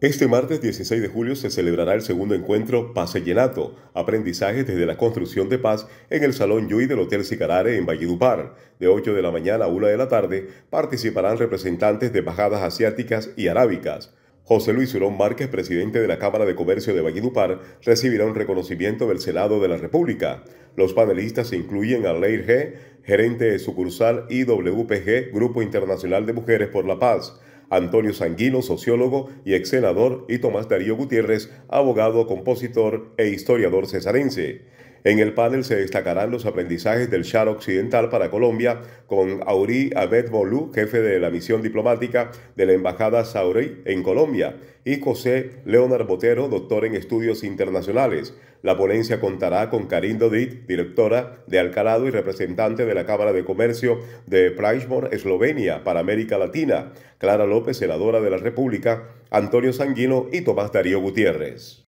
Este martes 16 de julio se celebrará el segundo encuentro Pase Llenato, desde la construcción de paz en el Salón Yui del Hotel Sicarare en Valledupar. De 8 de la mañana a 1 de la tarde participarán representantes de embajadas asiáticas y arábicas. José Luis Urón Márquez, presidente de la Cámara de Comercio de Valledupar, recibirá un reconocimiento del Senado de la República. Los panelistas incluyen a Leir G., gerente de sucursal IWPG, Grupo Internacional de Mujeres por la Paz, Antonio Sanguino, sociólogo y ex senador, y Tomás Darío Gutiérrez, abogado, compositor e historiador cesarense. En el panel se destacarán los aprendizajes del Shar Occidental para Colombia con Aurí Abed Bolú, jefe de la misión diplomática de la Embajada Saurí en Colombia, y José Leonard Botero, doctor en estudios internacionales. La ponencia contará con Karin Dodit, directora de Alcalado y representante de la Cámara de Comercio de Primor, Eslovenia, para América Latina, Clara López, senadora de la República, Antonio Sanguino y Tomás Darío Gutiérrez.